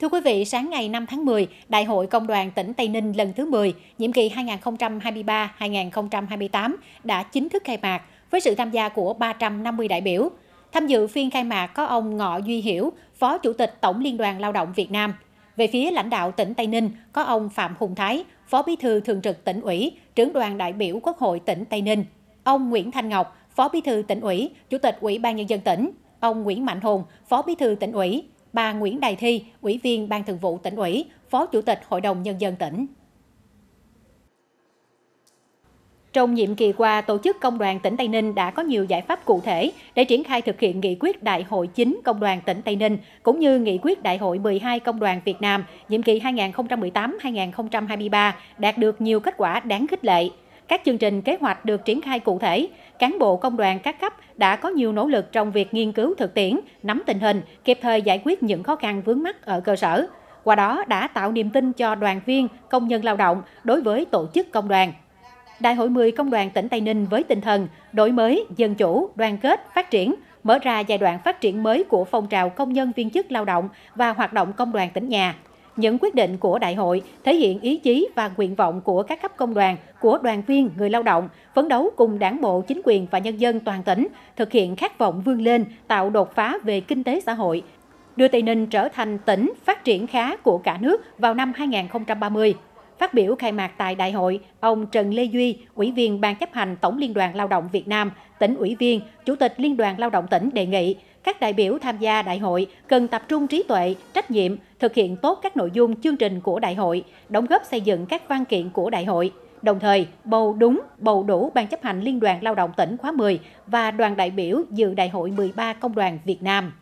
Thưa quý vị, sáng ngày 5 tháng 10, Đại hội Công đoàn tỉnh Tây Ninh lần thứ 10, nhiệm kỳ 2023-2028 đã chính thức khai mạc với sự tham gia của 350 đại biểu. Tham dự phiên khai mạc có ông Ngọ Duy Hiểu, Phó Chủ tịch Tổng Liên đoàn Lao động Việt Nam. Về phía lãnh đạo tỉnh Tây Ninh có ông Phạm Hùng Thái, Phó Bí thư Thường trực tỉnh ủy, trưởng đoàn đại biểu Quốc hội tỉnh Tây Ninh. Ông Nguyễn Thanh Ngọc, Phó Bí thư tỉnh ủy, Chủ tịch Ủy ban Nhân dân tỉnh. Ông Nguyễn Mạnh Hùng, Phó Bí thư tỉnh ủy, bà Nguyễn Đài Thi, Ủy viên Ban Thường vụ tỉnh ủy, Phó Chủ tịch Hội đồng Nhân dân tỉnh. Trong nhiệm kỳ qua, Tổ chức Công đoàn tỉnh Tây Ninh đã có nhiều giải pháp cụ thể để triển khai thực hiện nghị quyết Đại hội 9 Công đoàn tỉnh Tây Ninh cũng như nghị quyết Đại hội 12 Công đoàn Việt Nam nhiệm kỳ 2018-2023 đạt được nhiều kết quả đáng khích lệ các chương trình kế hoạch được triển khai cụ thể, cán bộ công đoàn các cấp đã có nhiều nỗ lực trong việc nghiên cứu thực tiễn, nắm tình hình, kịp thời giải quyết những khó khăn vướng mắt ở cơ sở. Qua đó đã tạo niềm tin cho đoàn viên, công nhân lao động đối với tổ chức công đoàn. Đại hội 10 công đoàn tỉnh Tây Ninh với tinh thần đổi mới, dân chủ, đoàn kết, phát triển, mở ra giai đoạn phát triển mới của phong trào công nhân viên chức lao động và hoạt động công đoàn tỉnh nhà những quyết định của đại hội thể hiện ý chí và nguyện vọng của các cấp công đoàn, của đoàn viên, người lao động, phấn đấu cùng đảng bộ, chính quyền và nhân dân toàn tỉnh, thực hiện khát vọng vươn lên, tạo đột phá về kinh tế xã hội, đưa Tây Ninh trở thành tỉnh phát triển khá của cả nước vào năm 2030. Phát biểu khai mạc tại đại hội, ông Trần Lê Duy, Ủy viên Ban chấp hành Tổng Liên đoàn Lao động Việt Nam, tỉnh ủy viên, Chủ tịch Liên đoàn Lao động tỉnh đề nghị các đại biểu tham gia đại hội cần tập trung trí tuệ, trách nhiệm, thực hiện tốt các nội dung chương trình của đại hội, đóng góp xây dựng các văn kiện của đại hội. Đồng thời, bầu đúng, bầu đủ Ban chấp hành Liên đoàn Lao động tỉnh khóa 10 và đoàn đại biểu dự đại hội 13 Công đoàn Việt Nam.